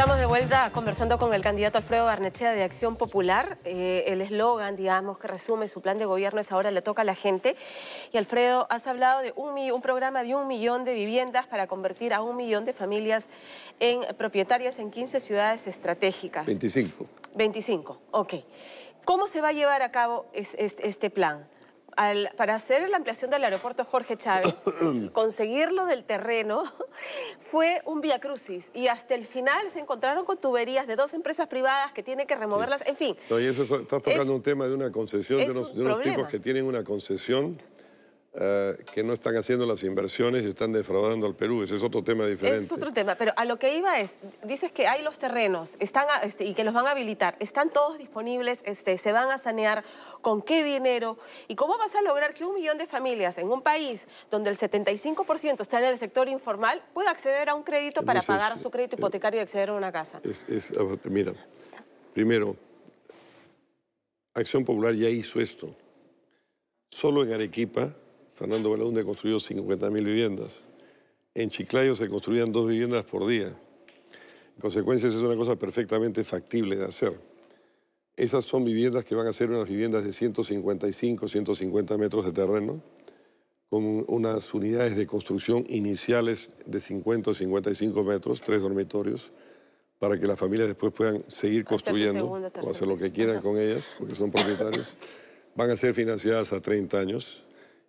Estamos de vuelta conversando con el candidato Alfredo Barnechea de Acción Popular. Eh, el eslogan, digamos, que resume su plan de gobierno es ahora le toca a la gente. Y Alfredo, has hablado de un, programa de un millón de viviendas para convertir a un millón de familias en propietarias en 15 ciudades estratégicas. 25. 25, ok. ¿Cómo se va a llevar a cabo este plan? para hacer la ampliación del aeropuerto Jorge Chávez, conseguirlo del terreno, fue un vía crucis. Y hasta el final se encontraron con tuberías de dos empresas privadas que tienen que removerlas, en fin. No, y eso estás tocando un tema de una concesión, de unos tipos que tienen una concesión eh, que no están haciendo las inversiones y están defraudando al Perú. Ese es otro tema diferente. Es otro tema, pero a lo que iba es, dices que hay los terrenos están este, y que los van a habilitar. ¿Están todos disponibles? Este, ¿Se van a sanear? ¿Con qué dinero? ¿Y cómo vas a lograr que un millón de familias en un país donde el 75% está en el sector informal pueda acceder a un crédito para pagar su crédito eh, hipotecario y acceder a una casa? mira, primero, Acción Popular ya hizo esto. Solo en Arequipa Fernando Belaúnde construyó 50.000 viviendas. En Chiclayo se construían dos viviendas por día. En consecuencia, es una cosa perfectamente factible de hacer. Esas son viviendas que van a ser unas viviendas de 155, 150 metros de terreno, con unas unidades de construcción iniciales de 50 55 metros, tres dormitorios, para que las familias después puedan seguir construyendo o hacer lo que quieran con ellas, porque son propietarios. Van a ser financiadas a 30 años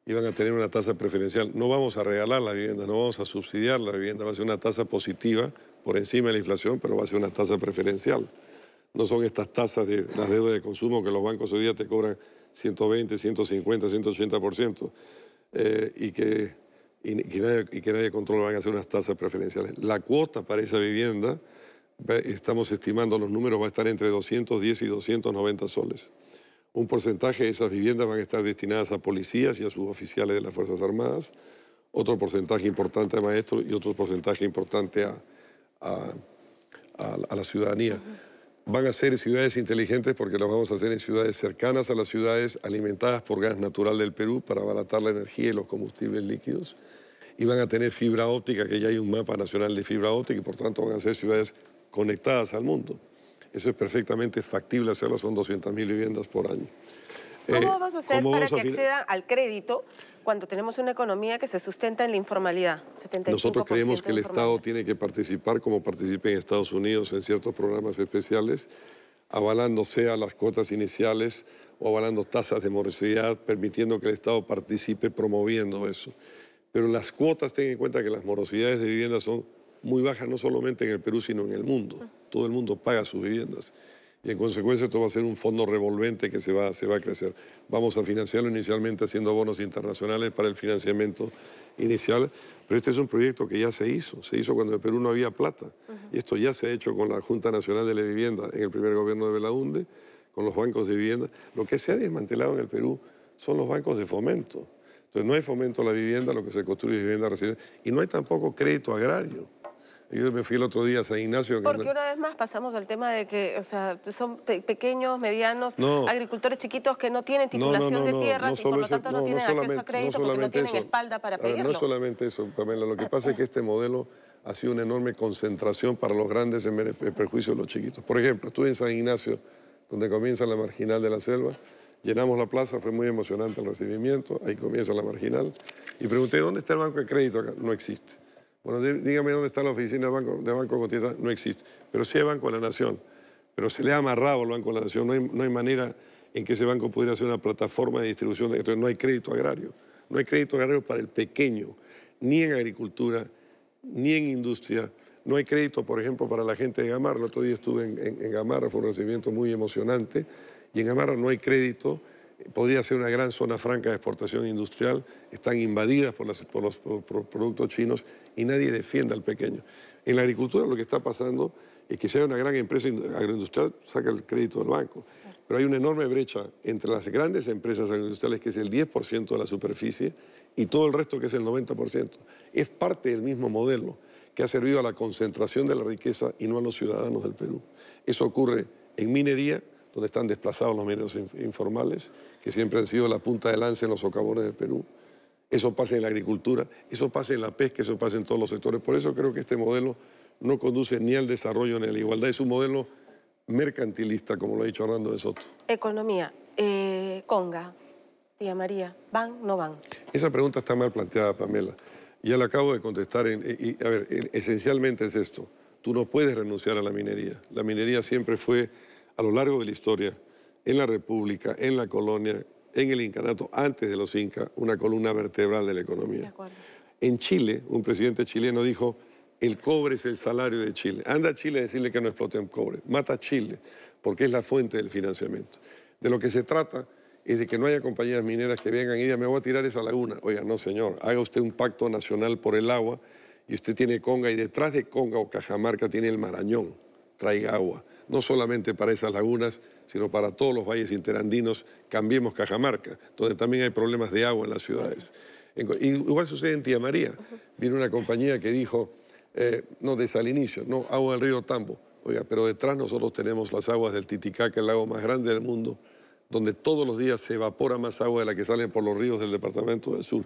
iban a tener una tasa preferencial. No vamos a regalar la vivienda, no vamos a subsidiar la vivienda, va a ser una tasa positiva por encima de la inflación, pero va a ser una tasa preferencial. No son estas tasas de las deudas de consumo que los bancos hoy día te cobran 120, 150, 180% eh, y, que, y que nadie controla, van a ser unas tasas preferenciales. La cuota para esa vivienda, estamos estimando los números, va a estar entre 210 y 290 soles. Un porcentaje de esas viviendas van a estar destinadas a policías y a suboficiales de las Fuerzas Armadas, otro porcentaje importante a maestros y otro porcentaje importante a, la ciudadanía. Van a ser ciudades inteligentes porque las vamos a hacer en ciudades cercanas a las ciudades, alimentadas por gas natural del Perú para abaratar la energía y los combustibles líquidos. Y van a tener fibra óptica, que ya hay un mapa nacional de fibra óptica y por tanto van a ser ciudades conectadas al mundo. Eso es perfectamente factible hacerlo, son 200.000 viviendas por año. ¿Cómo eh, vamos a hacer para que accedan al crédito cuando tenemos una economía que se sustenta en la informalidad? Nosotros creemos que el Estado tiene que participar como participa en Estados Unidos en ciertos programas especiales, avalando sea las cuotas iniciales o avalando tasas de morosidad, permitiendo que el Estado participe promoviendo eso. Pero las cuotas, ten en cuenta que las morosidades de vivienda son muy baja no solamente en el Perú, sino en el mundo. Ah. Todo el mundo paga sus viviendas. Y en consecuencia esto va a ser un fondo revolvente que se va, se va a crecer. Vamos a financiarlo inicialmente haciendo bonos internacionales para el financiamiento inicial, pero este es un proyecto que ya se hizo, se hizo cuando en Perú no había plata. Y esto ya se ha hecho con la Junta Nacional de la Vivienda en el primer gobierno de Belaunde, con los bancos de vivienda. Lo que se ha desmantelado en el Perú son los bancos de fomento. Entonces no hay fomento a la vivienda, lo que se construye es vivienda residencial. Y no hay tampoco crédito agrario. Yo me fui el otro día a San Ignacio. Porque una vez más pasamos al tema de que, o sea, son pequeños, medianos, agricultores chiquitos que no tienen titulación de tierras y por lo tanto no, tienen acceso a crédito porque no tienen espalda para pedirlo. no solamente eso, Pamela, lo que pasa es que este modelo ha sido una enorme concentración para los grandes en perjuicio de los chiquitos. Por ejemplo, estuve en San Ignacio, donde comienza la marginal de la selva, llenamos la plaza, fue muy emocionante el recibimiento, ahí comienza la marginal, y pregunté, ¿dónde está el banco de crédito acá? No existe. Bueno, dígame dónde está la oficina de Banco, de banco No existe. Pero sí hay Banco de la Nación. Pero se le ha amarrado al Banco de la Nación. No hay, manera en que ese banco pudiera hacer una plataforma de distribución. Entonces no hay crédito agrario. No hay crédito agrario para el pequeño, ni en agricultura, ni en industria. No hay crédito, por ejemplo, para la gente de Gamarra. El otro día estuve en, en, en Gamarra, fue un recibimiento muy emocionante. Y en Gamarra no hay crédito podría ser una gran zona franca de exportación industrial, están invadidas por, por los productos chinos y nadie defiende al pequeño. En la agricultura lo que está pasando es que si hay una gran empresa agroindustrial, saca el crédito del banco. Pero hay una enorme brecha entre las grandes empresas agroindustriales, que es el 10% de la superficie, y todo el resto, que es el 90%. Es parte del mismo modelo que ha servido a la concentración de la riqueza y no a los ciudadanos del Perú. Eso ocurre en minería, donde están desplazados los mineros informales, que siempre han sido la punta de lanza en los socavones del Perú. Eso pasa en la agricultura, eso pasa en la pesca, eso pasa en todos los sectores. Por eso creo que este modelo no conduce ni al desarrollo ni a la igualdad. Es un modelo mercantilista, como lo ha dicho Armando de Soto. Economía, eh, Conga, tía María, ¿van no van? Esa pregunta está mal planteada, Pamela. Ya la acabo de contestar. y, a ver, esencialmente es esto. Tú no puedes renunciar a la minería. La minería siempre fue, a lo largo de la historia, en la República, en la colonia, en el incanato, antes de los incas, una columna vertebral de la economía. en Chile, un presidente chileno dijo, el cobre es el salario de Chile. Anda a Chile a decirle que no exploten cobre. Mata a Chile, porque es la fuente del financiamiento. De lo que se trata es de que no haya compañías mineras que vengan y digan, me voy a tirar esa laguna. Oiga, no, señor, haga usted un pacto nacional por el agua y usted tiene Conga y detrás de Conga o Cajamarca tiene el Marañón. Traiga agua, no solamente para esas lagunas, sino para todos los valles interandinos, cambiemos Cajamarca, donde también hay problemas de agua en las ciudades. Igual sucede en Tía María. Vino una compañía que dijo, eh, no desde el inicio, no, agua del río Tambo. Oiga, pero detrás nosotros tenemos las aguas del Titicaca, el lago más grande del mundo, donde todos los días se evapora más agua de la que salen por los ríos del Departamento del Sur.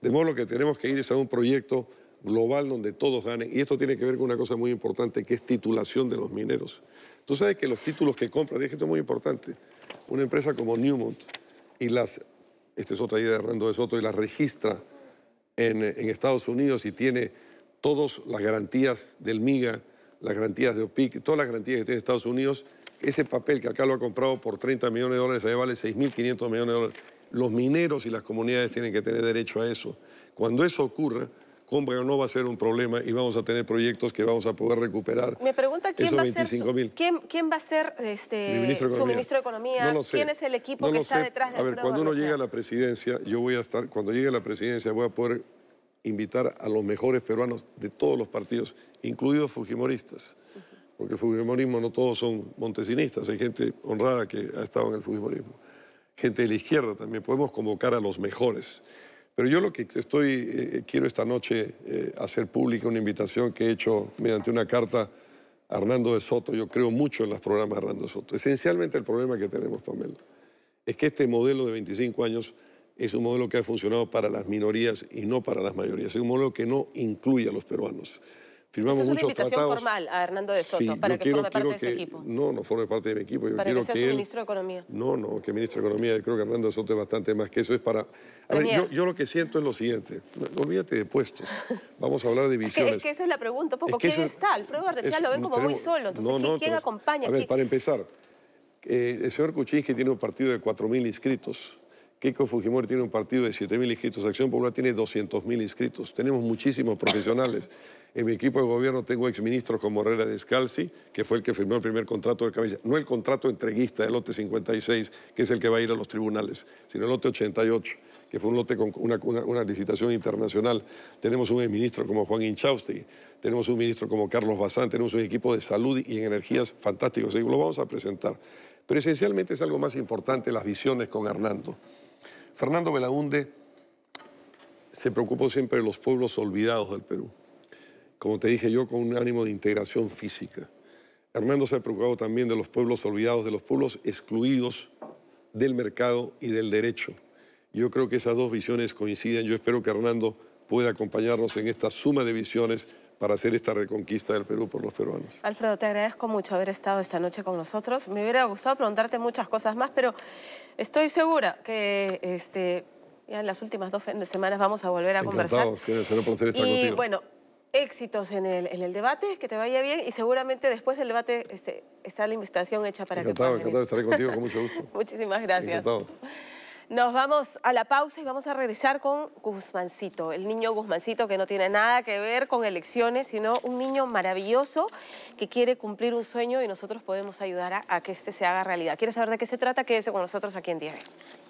De modo que tenemos que ir a un proyecto global donde todos ganen. Y esto tiene que ver con una cosa muy importante que es titulación de los mineros. Tú sabes que los títulos que compran, y es que esto es muy importante, una empresa como Newmont y las, esta es otra idea de Hernando de Soto, y las registra eh, en, Estados Unidos y tiene todas las garantías del MIGA, las garantías de OPIC, todas las garantías que tiene Estados Unidos, ese papel que acá lo ha comprado por 30 millones de dólares, ahí vale 6.500 millones de dólares. Los mineros y las comunidades tienen que tener derecho a eso. Cuando eso ocurra, compra no va a ser un problema y vamos a tener proyectos que vamos a poder recuperar. Me pregunta quién, va, a ser, ¿quién, va a ser este, su ministro de Economía, quién es el equipo que está detrás de A ver, cuando uno llega a la presidencia, yo voy a estar, cuando llegue a la presidencia voy a poder invitar a los mejores peruanos de todos los partidos, incluidos fujimoristas. Porque fujimorismo no todos son montesinistas, hay gente honrada que ha estado en el fujimorismo. Gente de la izquierda también, podemos convocar a los mejores. Pero yo lo que estoy, eh, quiero esta noche eh, hacer pública una invitación que he hecho mediante una carta a Hernando de Soto. Yo creo mucho en los programas de Hernando de Soto. Esencialmente el problema que tenemos, Pamela, es que este modelo de 25 años es un modelo que ha funcionado para las minorías y no para las mayorías. Es un modelo que no incluye a los peruanos. Firmamos Esto es una invitación formal a Hernando de Soto para que forme parte de su este equipo. No, no forme parte de mi equipo. para que sea su ministro de Economía. No, no, que ministro de Economía. Yo creo que Hernando de Soto es bastante más que eso. Es para... A ver, yo, lo que siento es lo siguiente. Olvídate de puestos. Vamos a hablar de visiones. es, que, esa es la pregunta. Un poco, es que ¿quién eso, está? Alfredo lo ven como muy solo. Entonces, no, acompaña ¿quién, acompaña? A ver, para empezar, eh, el señor que tiene un partido de 4.000 inscritos. Kiko Fujimori tiene un partido de 7.000 inscritos, Acción Popular tiene 200.000 inscritos. Tenemos muchísimos profesionales. En mi equipo de gobierno tengo exministros como Herrera Descalzi, que fue el que firmó el primer contrato de camisa. No el contrato entreguista del lote 56, que es el que va a ir a los tribunales, sino el lote 88, que fue un lote con una, licitación internacional. Tenemos un exministro como Juan Inchausti, tenemos un ministro como Carlos Bazán, tenemos un equipo de salud y en energías fantásticos. Y lo vamos a presentar. Pero esencialmente es algo más importante las visiones con Hernando. Fernando Belaunde se preocupó siempre de los pueblos olvidados del Perú. Como te dije yo, con un ánimo de integración física. Hernando se ha preocupado también de los pueblos olvidados, de los pueblos excluidos del mercado y del derecho. Yo creo que esas dos visiones coinciden. Yo espero que Hernando pueda acompañarnos en esta suma de visiones para hacer esta reconquista del Perú por los peruanos. Alfredo, te agradezco mucho haber estado esta noche con nosotros. Me hubiera gustado preguntarte muchas cosas más, pero estoy segura que este, en las últimas dos semanas vamos a volver a conversar. placer estar y bueno, éxitos en el, en el, debate, que te vaya bien y seguramente después del debate este, está la invitación hecha para que puedas Encantado, encantado, estaré contigo con mucho gusto. Muchísimas gracias. Nos vamos a la pausa y vamos a regresar con Guzmancito, el niño Guzmancito que no tiene nada que ver con elecciones, sino un niño maravilloso que quiere cumplir un sueño y nosotros podemos ayudar a, que este se haga realidad. ¿Quieres saber de qué se trata? Quédese con nosotros aquí en 10.